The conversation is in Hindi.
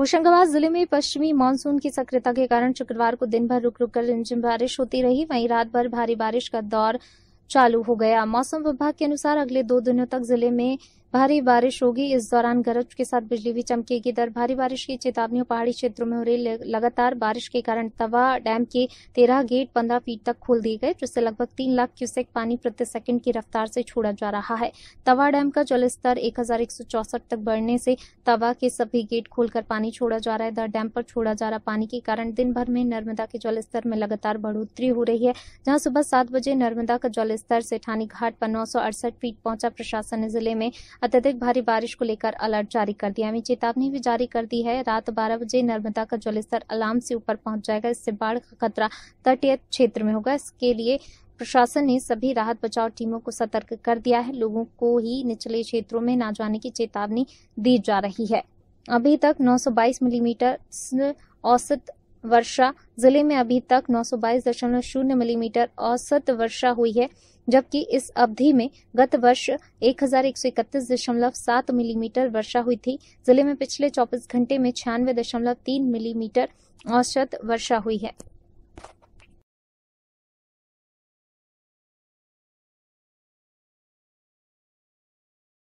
होशंगाबाद जिले में पश्चिमी मानसून की सक्रियता के कारण शुक्रवार को दिन भर रुक रुक कर रिमझिम बारिश होती रही वहीं रात भर भारी बारिश का दौर चालू हो गया मौसम विभाग के अनुसार अगले दो दिनों तक जिले में भारी बारिश होगी इस दौरान गरज के साथ बिजली भी चमकेगी दर भारी बारिश की चेतावनी पहाड़ी क्षेत्रों में हो रही लगातार बारिश के कारण तवा डैम के तेरह गेट पंद्रह फीट तक खोल दिए गए जिससे लगभग तीन लाख क्यूसेक पानी प्रति सेकंड की रफ्तार से छोड़ा जा रहा है तवा डैम का जलस्तर एक तक बढ़ने से तवा के सभी गेट खोलकर पानी छोड़ा जा रहा है दर डैम पर छोड़ा जा रहा पानी के कारण दिन भर में नर्मदा के जलस्तर में लगातार बढ़ोतरी हो रही है जहाँ सुबह सात बजे नर्मदा का जलस्तर सेठानी घाट पर नौ फीट पहुंचा प्रशासन ने जिले में अत्यधिक भारी बारिश को लेकर अलर्ट जारी कर दिया है चेतावनी भी जारी कर दी है रात बारह बजे नर्मदा का जलस्तर अलार्म से ऊपर पहुंच जाएगा इससे बाढ़ का खतरा तटीय क्षेत्र में होगा इसके लिए प्रशासन ने सभी राहत बचाव टीमों को सतर्क कर दिया है लोगों को ही निचले क्षेत्रों में न जाने की चेतावनी दी जा रही है अभी तक 922 मिलीमीटर mm औसत वर्षा जिले में अभी तक 922.0 मिलीमीटर mm औसत वर्षा हुई है जबकि इस अवधि में गत वर्ष एक मिलीमीटर वर्षा हुई थी जिले में पिछले 24 घंटे में छियानवे दशमलव तीन मिलीमीटर औसत वर्षा हुई है